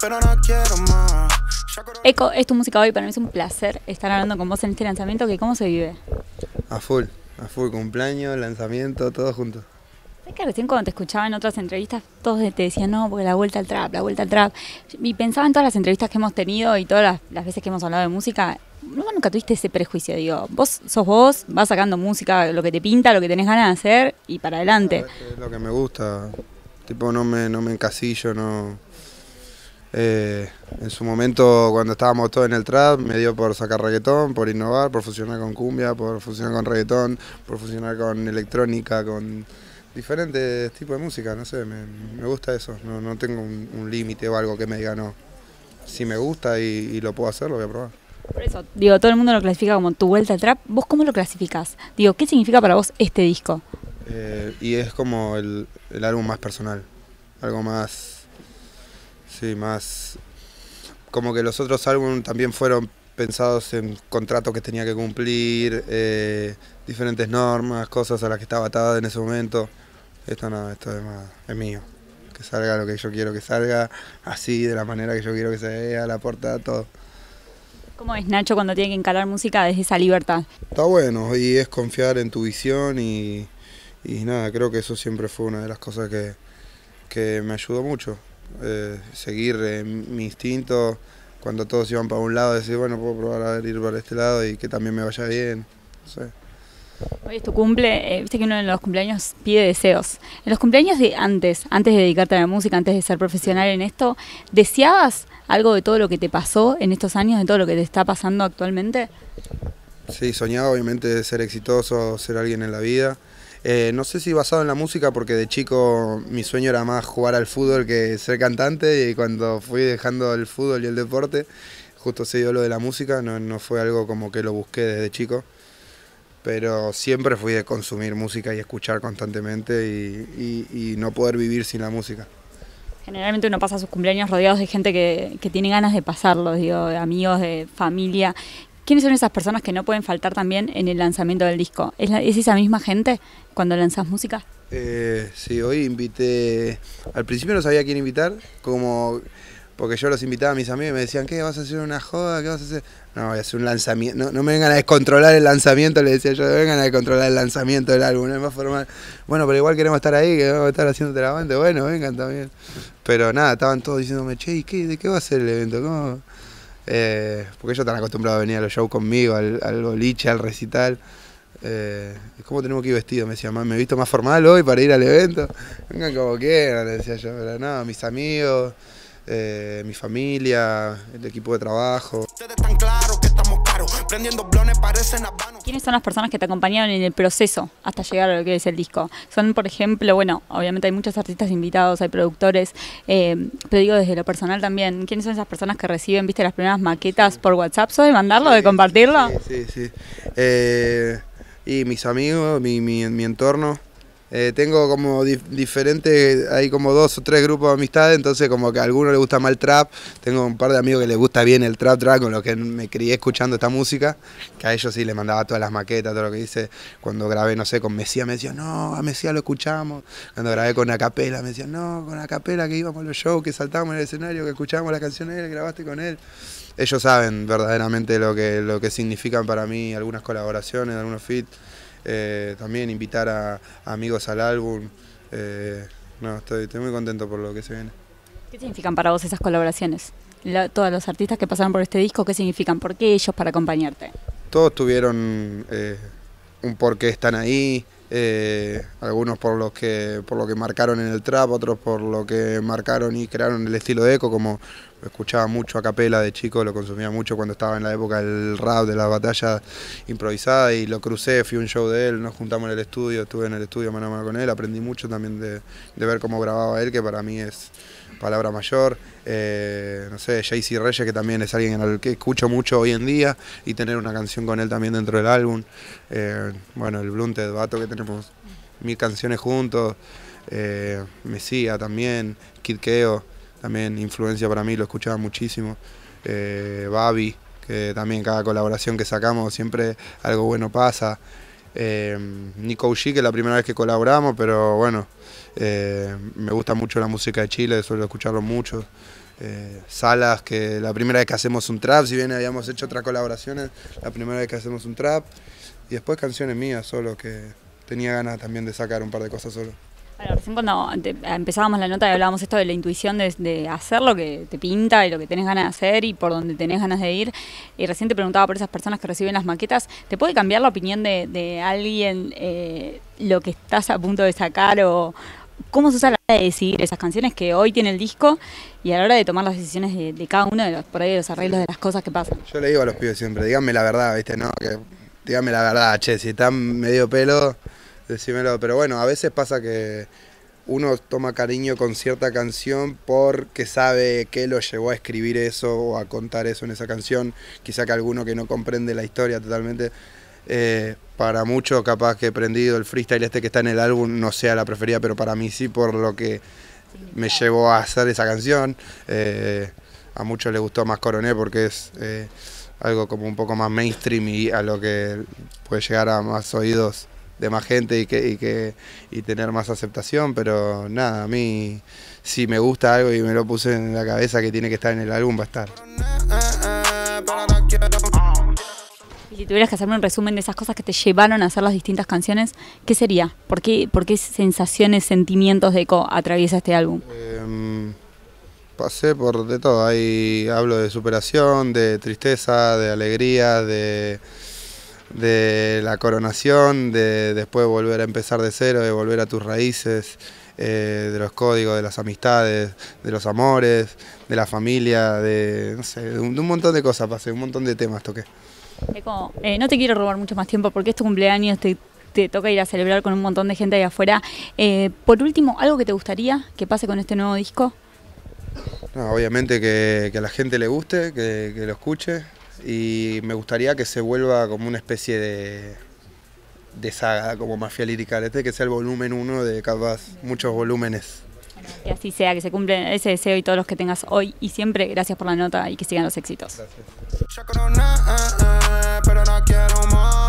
pero no quiero más. Eco, es tu música hoy, para mí es un placer estar hablando con vos en este lanzamiento, que cómo se vive. A full, a full, cumpleaños, lanzamiento, todo junto. Es que recién cuando te escuchaba en otras entrevistas, todos te decían, no, porque la vuelta al trap, la vuelta al trap. Y pensaba en todas las entrevistas que hemos tenido y todas las, veces que hemos hablado de música. nunca tuviste ese prejuicio, digo, vos sos vos, vas sacando música, lo que te pinta, lo que tenés ganas de hacer y para adelante. Es lo que me gusta, tipo no me, no me encasillo, no eh, en su momento, cuando estábamos todos en el trap, me dio por sacar reggaetón, por innovar, por fusionar con cumbia, por fusionar con reggaetón, por fusionar con electrónica, con diferentes tipos de música, no sé, me, gusta eso, no, tengo un, límite o algo que me diga no. Si me gusta y, lo puedo hacer, lo voy a probar. Por eso, digo, todo el mundo lo clasifica como tu vuelta al trap, ¿vos cómo lo clasificas, Digo, ¿qué significa para vos este disco? Eh, y es como el álbum más personal, algo más Sí, más como que los otros álbumes también fueron pensados en contratos que tenía que cumplir, eh, diferentes normas, cosas a las que estaba atada en ese momento. Esto no, esto es, más, es mío. Que salga lo que yo quiero que salga, así, de la manera que yo quiero que se vea, la portada, todo. ¿Cómo es Nacho cuando tiene que encarar música desde esa libertad? Está bueno, y es confiar en tu visión y, nada, creo que eso siempre fue una de las cosas que me ayudó mucho. Eh, seguir eh, mi instinto cuando todos iban para un lado, decir, bueno, puedo probar a ir para este lado y que también me vaya bien. No sé. Hoy es tu cumple, eh, viste que uno en los cumpleaños pide deseos. En los cumpleaños de antes, antes de dedicarte a la música, antes de ser profesional en esto, ¿deseabas algo de todo lo que te pasó en estos años, de todo lo que te está pasando actualmente? Sí, soñaba obviamente de ser exitoso, ser alguien en la vida. Eh, no sé si basado en la música, porque de chico mi sueño era más jugar al fútbol que ser cantante y cuando fui dejando el fútbol y el deporte, justo se dio lo de la música, no, fue algo como que lo busqué desde chico pero siempre fui de consumir música y escuchar constantemente y, no poder vivir sin la música. Generalmente uno pasa sus cumpleaños rodeados de gente que, tiene ganas de pasarlos, digo, de amigos, de familia. ¿Quiénes son esas personas que no pueden faltar también en el lanzamiento del disco? ¿Es, esa misma gente cuando lanzas música? Eh, sí, hoy invité. Al principio no sabía quién invitar, como porque yo los invitaba a mis amigos y me decían, ¿qué? ¿Vas a hacer una joda? ¿Qué vas a hacer? No, voy a hacer un lanzamiento. No, me vengan a descontrolar el lanzamiento, le decía yo, vengan a descontrolar el lanzamiento del álbum, es más formal. Bueno, pero igual queremos estar ahí, que vamos a estar haciendo banda. bueno, vengan también. Pero nada, estaban todos diciéndome, che, qué, ¿de qué va a ser el evento? ¿Cómo? Eh, porque ellos están acostumbrados a venir a los shows conmigo, al, boliche, al recital. Eh, ¿Cómo tenemos que ir vestido? Me decía, me he visto más formal hoy para ir al evento. Vengan como quieran, le decía yo. Pero no, mis amigos, eh, mi familia, el equipo de trabajo. están ¿Quiénes son las personas que te acompañaron en el proceso hasta llegar a lo que es el disco? Son, por ejemplo, bueno, obviamente hay muchos artistas invitados, hay productores, eh, pero digo desde lo personal también, ¿quiénes son esas personas que reciben, viste, las primeras maquetas por WhatsApp? ¿Sos de mandarlo, de compartirlo? Sí, sí. sí. Eh, y mis amigos, mi, mi, mi entorno. Eh, tengo como diferentes, hay como dos o tres grupos de amistades, entonces como que a alguno le gusta más el trap, tengo un par de amigos que les gusta bien el trap trap, con los que me crié escuchando esta música, que a ellos sí les mandaba todas las maquetas, todo lo que dice, cuando grabé, no sé, con Mesía me decían, no, a Mesía lo escuchamos, cuando grabé con Acapela me decían, no, con Acapela que íbamos a los shows, que saltábamos en el escenario, que escuchábamos las canciones, que grabaste con él. Ellos saben verdaderamente lo que, lo que significan para mí algunas colaboraciones, algunos feats. Eh, también invitar a, amigos al álbum. Eh, estoy, muy contento por lo que se viene. ¿Qué significan para vos esas colaboraciones? todos los artistas que pasaron por este disco, ¿qué significan? ¿Por qué ellos para acompañarte? Todos tuvieron eh, un por qué están ahí, eh, algunos por los que por lo que marcaron en el trap, otros por lo que marcaron y crearon el estilo de eco, como escuchaba mucho a capela de chico, lo consumía mucho cuando estaba en la época del rap, de la batalla improvisada y lo crucé, fui un show de él, nos juntamos en el estudio, estuve en el estudio mano a mano con él, aprendí mucho también de, ver cómo grababa él, que para mí es palabra mayor, eh, no sé, Jaycee Reyes, que también es alguien al que escucho mucho hoy en día, y tener una canción con él también dentro del álbum, eh, bueno, el Blunted Vato que tenemos mil canciones juntos, eh, Mesía también, Kid Keo, también influencia para mí, lo escuchaba muchísimo, eh, Babi, que también cada colaboración que sacamos siempre algo bueno pasa. Eh, Nico que es la primera vez que colaboramos, pero bueno, eh, me gusta mucho la música de Chile, suelo escucharlo mucho. Salas, que la primera vez que hacemos un trap, si bien habíamos hecho otras colaboraciones, la primera vez que hacemos un trap. Y después canciones mías solo que, tenía ganas también de sacar un par de cosas solo. recién cuando empezábamos la nota y hablábamos esto de la intuición de, hacer lo que te pinta y lo que tenés ganas de hacer y por donde tenés ganas de ir. Y recién te preguntaba por esas personas que reciben las maquetas, ¿te puede cambiar la opinión de, alguien eh, lo que estás a punto de sacar o cómo se usa la hora de decidir esas canciones que hoy tiene el disco y a la hora de tomar las decisiones de, cada uno por ahí, los arreglos de las cosas que pasan? Yo le digo a los pibes siempre, díganme la verdad, ¿viste? No, que díganme la verdad, che, si están medio pelo decímelo. Pero bueno, a veces pasa que uno toma cariño con cierta canción porque sabe que lo llevó a escribir eso o a contar eso en esa canción. Quizá que alguno que no comprende la historia totalmente. Eh, para muchos, capaz que he prendido el freestyle este que está en el álbum no sea la preferida, pero para mí sí, por lo que me llevó a hacer esa canción. Eh, a muchos les gustó más Coroné porque es eh, algo como un poco más mainstream y a lo que puede llegar a más oídos de más gente y, que, y, que, y tener más aceptación, pero nada, a mí si me gusta algo y me lo puse en la cabeza que tiene que estar en el álbum, va a estar. Y si tuvieras que hacerme un resumen de esas cosas que te llevaron a hacer las distintas canciones, ¿qué sería? ¿Por qué, por qué sensaciones, sentimientos de eco atraviesa este álbum? Em, pasé por de todo, ahí hablo de superación, de tristeza, de alegría, de de la coronación, de después volver a empezar de cero, de volver a tus raíces, eh, de los códigos, de las amistades, de los amores, de la familia, de, un, montón de cosas pasé, un montón de temas toqué. Eh, no te quiero robar mucho más tiempo porque es tu cumpleaños, te, toca ir a celebrar con un montón de gente ahí afuera. Eh, por último, ¿algo que te gustaría que pase con este nuevo disco? obviamente que, a la gente le guste, que, que lo escuche, y me gustaría que se vuelva como una especie de, saga, como Mafia Lírica, este que sea el volumen uno de capaz muchos volúmenes. Que así sea, que se cumplen ese deseo y todos los que tengas hoy y siempre. Gracias por la nota y que sigan los éxitos. Gracias.